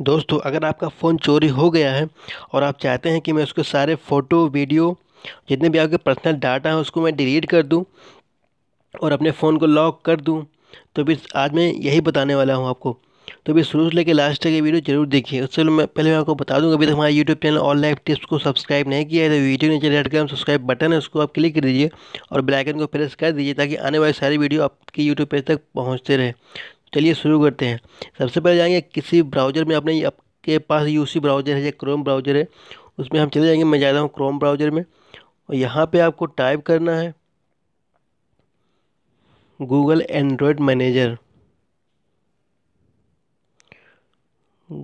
दोस्तों अगर आपका फ़ोन चोरी हो गया है और आप चाहते हैं कि मैं उसके सारे फ़ोटो वीडियो जितने भी आपके पर्सनल डाटा हैं उसको मैं डिलीट कर दूं और अपने फ़ोन को लॉक कर दूं तो भी आज मैं यही बताने वाला हूं आपको तो भी शुरू से लेकर लास्ट तक ये वीडियो जरूर देखिए उससे मैं पहले मैं आपको बता दूँगा अभी तक हमारे YouTube channel all life tips को सब्सक्राइब नहीं किया है तो वीडियो नीचे रेड कलर सब्सक्राइब बटन है उसको आप क्लिक कर दीजिए और बेल को प्रेस कर दीजिए ताकि आने वाले सारी वीडियो आपके यूट्यूब पेज तक पहुँचते रहे चलिए शुरू करते हैं सबसे पहले जाएंगे किसी ब्राउज़र में अपने आपके पास यूसी ब्राउज़र है या क्रोम ब्राउज़र है उसमें हम चले जाएंगे मैं जा रहा हूँ क्रोम ब्राउज़र में और यहाँ पे आपको टाइप करना है गूगल एंड्रॉयड मैनेजर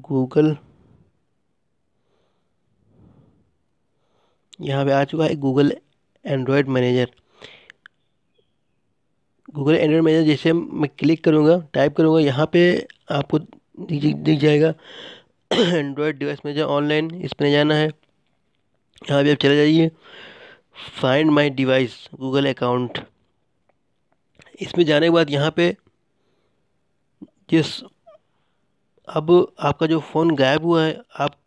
गूगल यहाँ पे आ चुका है Google Android manager Google Android manager जैसे मैं क्लिक करूँगा टाइप करूँगा यहाँ पे आपको दिख जाएगा एंड्रॉयड डिवाइस मैनेजर ऑनलाइन इस पर जाना है यहाँ भी आप चले जाइए find my device Google account इसमें जाने के बाद यहाँ पे जिस अब आपका जो फ़ोन गायब हुआ है आप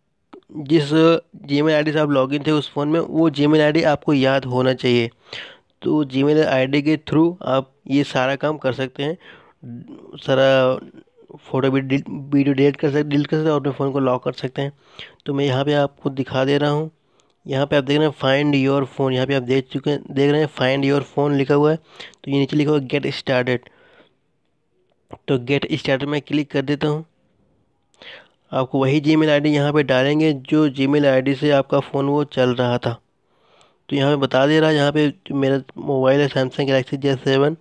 जिस जी मेल आई से आप लॉगिन थे उस फ़ोन में वो जी मेल आई आपको याद होना चाहिए तो जीमेल आईडी के थ्रू आप ये सारा काम कर सकते हैं सारा फ़ोटो भी वीडियो डिलीट कर सकते डिलीट कर सकते हैं और अपने फ़ोन को लॉक कर सकते हैं तो मैं यहाँ पे आपको दिखा दे रहा हूँ यहाँ पे आप देख रहे हैं फाइंड योर फ़ोन यहाँ पे आप देख चुके हैं देख रहे हैं फाइंड योर फ़ोन लिखा हुआ है तो ये नीचे लिखा हुआ है गेट स्टार्टेड तो गेट स्टार्टेड में क्लिक कर देता हूँ आपको वही जी मेल आई डी यहाँ पर डालेंगे जो जी मेल आई डी से आपका फ़ोन वो चल रहा था तो यहाँ पे बता दे रहा है यहाँ पे मेरा मोबाइल है सैमसंग गलेक्सी जे सेवन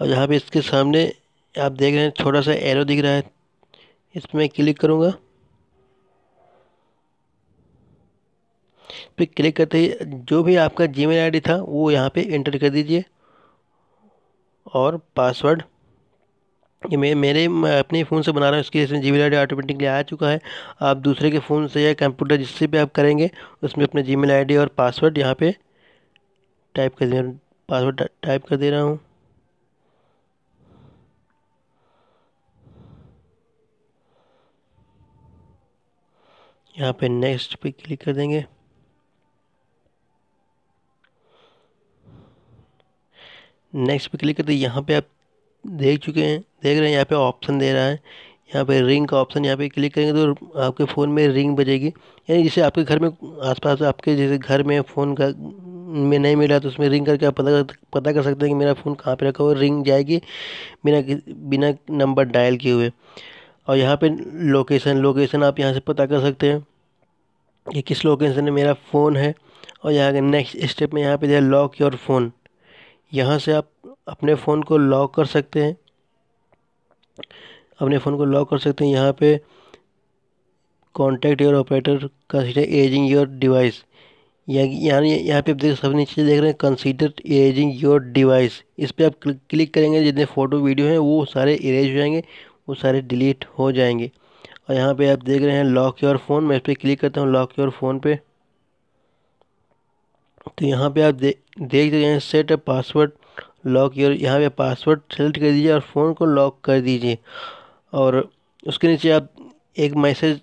और यहाँ पे इसके सामने आप देख रहे हैं छोटा सा एरो दिख रहा है इस पर मैं क्लिक करूँगा फिर क्लिक करते ही जो भी आपका जी मेल था वो यहाँ पे इंटर कर दीजिए और पासवर्ड ये मैं मेरे अपने फ़ोन से बना रहा हूँ इसके इसमें जी मेल आई ऑटोमेटिकली आ चुका है आप दूसरे के फ़ोन से या कंप्यूटर जिससे भी आप करेंगे उसमें अपने जी मेल और पासवर्ड यहाँ पे टाइप कर दे पासवर्ड टाइप कर दे रहा हूँ यहाँ पे नेक्स्ट पे क्लिक कर देंगे नेक्स्ट पे क्लिक करते यहाँ पे आप देख चुके हैं देख रहे हैं यहाँ पे ऑप्शन दे रहा है यहाँ पे रिंग का ऑप्शन यहाँ पे क्लिक करेंगे तो आपके फ़ोन में रिंग बजेगी यानी जैसे आपके घर में आसपास आपके जैसे घर में फ़ोन का में नहीं मिला तो उसमें रिंग करके आप पता कर पता कर सकते हैं कि मेरा फ़ोन कहाँ पे रखा हुआ रिंग जाएगी बिना बिना नंबर डायल किए हुए और यहाँ पर लोकेसन लोकेसन आप यहाँ से पता कर सकते हैं कि किस लोकेशन में मेरा फ़ोन है और यहाँ के नेक्स्ट स्टेप में यहाँ पर दिया लॉक योर फ़ोन यहाँ से आप अपने फ़ोन को लॉक कर सकते हैं अपने फ़ोन को लॉक कर सकते हैं यहाँ पे contact your operator consider erasing your device यहाँ यहाँ पे आप देख सब नीचे देख रहे हैं कंसीडर एजिंग योर डिवाइस इस पर आप क्लिक करेंगे जितने फ़ोटो वीडियो हैं वो सारे इरेज हो जाएंगे वो सारे डिलीट हो जाएंगे और यहाँ पे आप देख रहे हैं लॉक योर फ़ोन मैं इस पर क्लिक करता हूँ लॉक योर फ़ोन पे तो यहाँ पे आप दे, देख रहे हैं सेट पासवर्ड लॉक योर यहाँ पे पासवर्ड सेलेक्ट कर दीजिए और फ़ोन को लॉक कर दीजिए और उसके नीचे आप एक मैसेज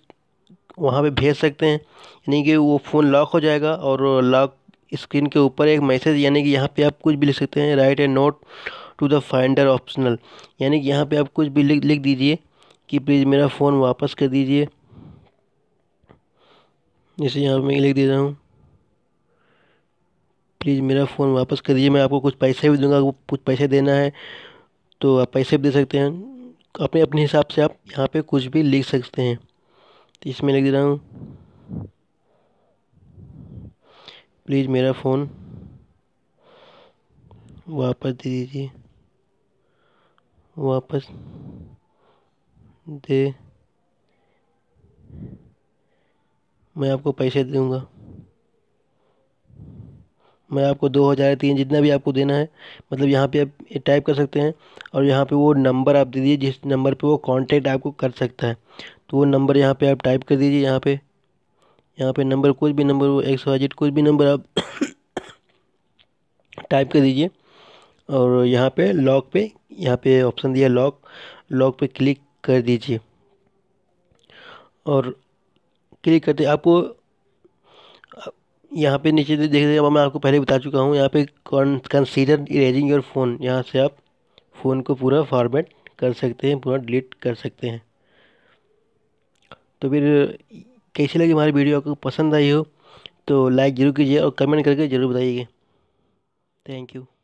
वहाँ पे भेज सकते हैं यानी कि वो फ़ोन लॉक हो जाएगा और लॉक स्क्रीन के ऊपर एक मैसेज यानी कि यहाँ पे आप कुछ भी लिख सकते हैं write a note to the finder optional यानी कि यहाँ पे आप कुछ भी लिख लिख दीजिए कि प्लीज़ मेरा फ़ोन वापस कर दीजिए जैसे यहाँ मैं लिख दे रहा हूँ प्लीज़ मेरा फ़ोन वापस करिए मैं आपको कुछ पैसे भी दूँगा कुछ पैसे देना है तो आप पैसे भी दे सकते हैं अपने अपने हिसाब से आप यहाँ पे कुछ भी लिख सकते हैं तो इसमें लिख दे रहा हूँ प्लीज़ मेरा फ़ोन वापस दे दीजिए वापस दे मैं आपको पैसे दूंगा मैं आपको दो हज़ार तीन जितना भी आपको देना है मतलब यहाँ पे आप टाइप कर सकते हैं और यहाँ पे वो नंबर आप दे दीजिए जिस नंबर पे वो कांटेक्ट आपको कर सकता है तो वो नंबर यहाँ पे आप टाइप कर दीजिए यहाँ पे यहाँ पे नंबर कुछ भी नंबर वो एक सौ जेड कुछ भी नंबर आप टाइप कर दीजिए और यहाँ पर लॉक पे यहाँ पर ऑप्शन दिया लॉक लॉक पर क्लिक कर दीजिए और क्लिक करते आपको यहाँ पे नीचे देख रहे हैं मैं आपको पहले बता चुका हूँ यहाँ पे कंसीडर इरेजिंग योर फ़ोन यहाँ से आप फ़ोन को पूरा फॉर्मेट कर सकते हैं पूरा डिलीट कर सकते हैं तो फिर कैसी लगी हमारी वीडियो आपको पसंद आई हो तो लाइक ज़रूर कीजिए और कमेंट करके ज़रूर बताइए थैंक यू